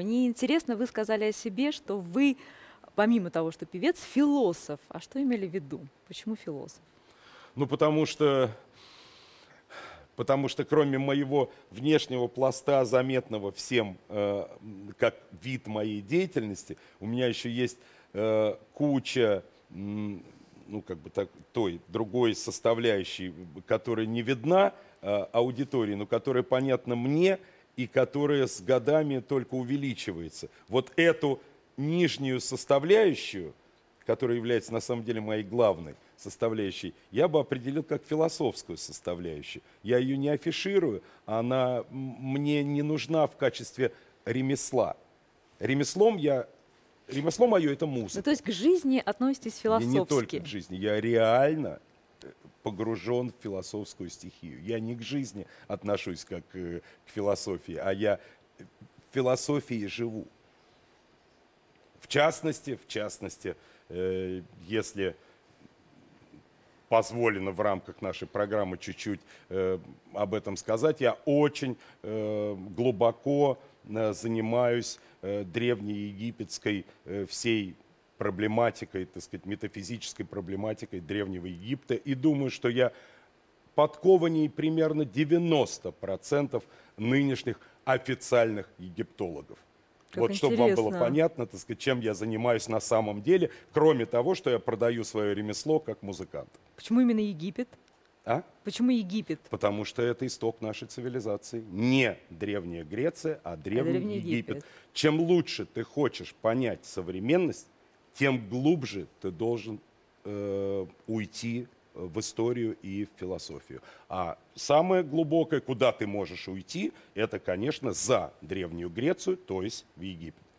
Мне интересно, вы сказали о себе, что вы, помимо того, что певец, философ. А что имели в виду? Почему философ? Ну, потому что потому что кроме моего внешнего пласта, заметного всем э, как вид моей деятельности, у меня еще есть э, куча ну, как бы так, той, другой составляющей, которая не видна э, аудитории, но которая понятна мне, и которая с годами только увеличивается. Вот эту нижнюю составляющую, которая является на самом деле моей главной составляющей, я бы определил как философскую составляющую. Я ее не афиширую, она мне не нужна в качестве ремесла. Ремеслом я Ремесло мое – это музыка. Ну, то есть к жизни относитесь философски? Я не только к жизни, я реально погружен в философскую стихию. Я не к жизни отношусь как э, к философии, а я философии живу. В частности, в частности, э, если позволено в рамках нашей программы чуть-чуть э, об этом сказать. Я очень глубоко занимаюсь э, древнеегипетской всей проблематикой, так сказать, метафизической проблематикой Древнего Египта. И думаю, что я подкованнее примерно 90% нынешних официальных египтологов. Как вот, интересно. чтобы вам было понятно, так сказать, чем я занимаюсь на самом деле, кроме того, что я продаю свое ремесло как музыкант. Почему именно Египет? А? Почему Египет? Потому что это исток нашей цивилизации. Не Древняя Греция, а Древний, а Древний Египет. Египет. Чем лучше ты хочешь понять современность, тем глубже ты должен э, уйти э, в историю и в философию. А самое глубокое, куда ты можешь уйти, это, конечно, за Древнюю Грецию, то есть в Египет.